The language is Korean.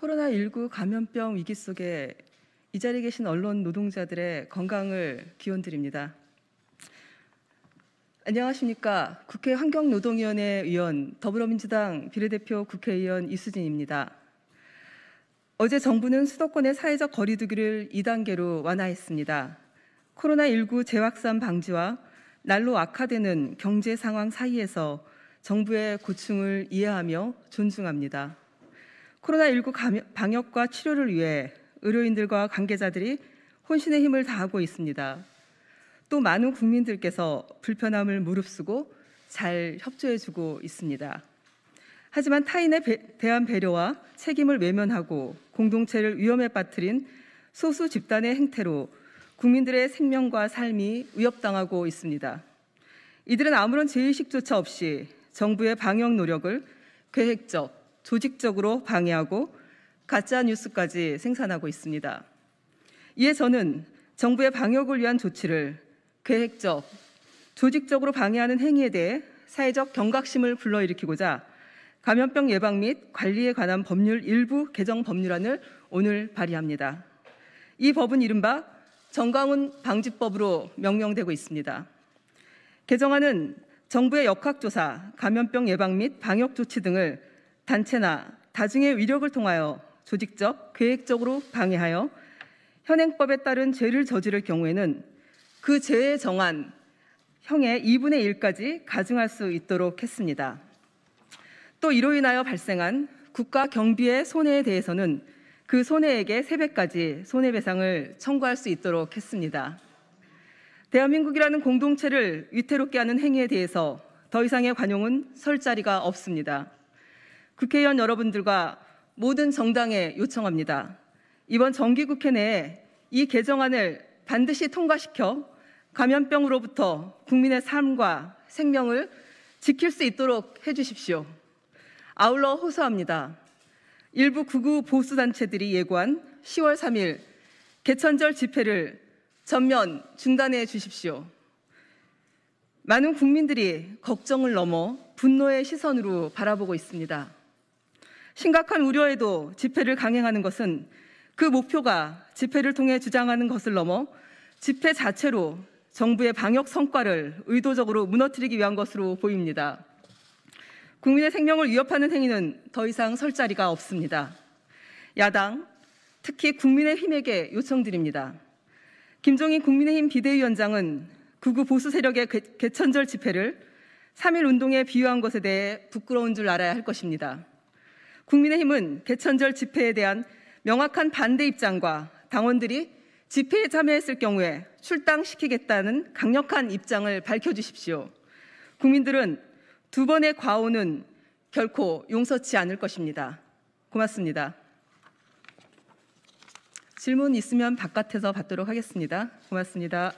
코로나19 감염병 위기 속에 이 자리에 계신 언론 노동자들의 건강을 기원드립니다. 안녕하십니까. 국회 환경노동위원회 위원 더불어민주당 비례대표 국회의원 이수진입니다. 어제 정부는 수도권의 사회적 거리두기를 2단계로 완화했습니다. 코로나19 재확산 방지와 날로 악화되는 경제 상황 사이에서 정부의 고충을 이해하며 존중합니다. 코로나19 방역과 치료를 위해 의료인들과 관계자들이 혼신의 힘을 다하고 있습니다. 또 많은 국민들께서 불편함을 무릅쓰고 잘 협조해주고 있습니다. 하지만 타인에 대한 배려와 책임을 외면하고 공동체를 위험에 빠뜨린 소수 집단의 행태로 국민들의 생명과 삶이 위협당하고 있습니다. 이들은 아무런 제의식조차 없이 정부의 방역 노력을 계획적, 조직적으로 방해하고 가짜 뉴스까지 생산하고 있습니다. 이에 저는 정부의 방역을 위한 조치를 계획적, 조직적으로 방해하는 행위에 대해 사회적 경각심을 불러일으키고자 감염병 예방 및 관리에 관한 법률 일부 개정 법률안을 오늘 발의합니다. 이 법은 이른바 정강훈 방지법으로 명령되고 있습니다. 개정안은 정부의 역학조사, 감염병 예방 및 방역 조치 등을 단체나 다중의 위력을 통하여 조직적, 계획적으로 방해하여 현행법에 따른 죄를 저지를 경우에는 그 죄에 정한 형의 2분의 1까지 가중할 수 있도록 했습니다. 또 이로 인하여 발생한 국가 경비의 손해에 대해서는 그 손해액의 3배까지 손해배상을 청구할 수 있도록 했습니다. 대한민국이라는 공동체를 위태롭게 하는 행위에 대해서 더 이상의 관용은 설 자리가 없습니다. 국회의원 여러분들과 모든 정당에 요청합니다. 이번 정기국회 내에 이 개정안을 반드시 통과시켜 감염병으로부터 국민의 삶과 생명을 지킬 수 있도록 해주십시오. 아울러 호소합니다. 일부 구구 보수단체들이 예고한 10월 3일 개천절 집회를 전면 중단해 주십시오. 많은 국민들이 걱정을 넘어 분노의 시선으로 바라보고 있습니다. 심각한 우려에도 집회를 강행하는 것은 그 목표가 집회를 통해 주장하는 것을 넘어 집회 자체로 정부의 방역 성과를 의도적으로 무너뜨리기 위한 것으로 보입니다. 국민의 생명을 위협하는 행위는 더 이상 설 자리가 없습니다. 야당, 특히 국민의힘에게 요청드립니다. 김종인 국민의힘 비대위원장은 극우 보수 세력의 개천절 집회를 3.1 운동에 비유한 것에 대해 부끄러운 줄 알아야 할 것입니다. 국민의힘은 개천절 집회에 대한 명확한 반대 입장과 당원들이 집회에 참여했을 경우에 출당시키겠다는 강력한 입장을 밝혀주십시오. 국민들은 두 번의 과오는 결코 용서치 않을 것입니다. 고맙습니다. 질문 있으면 바깥에서 받도록 하겠습니다. 고맙습니다.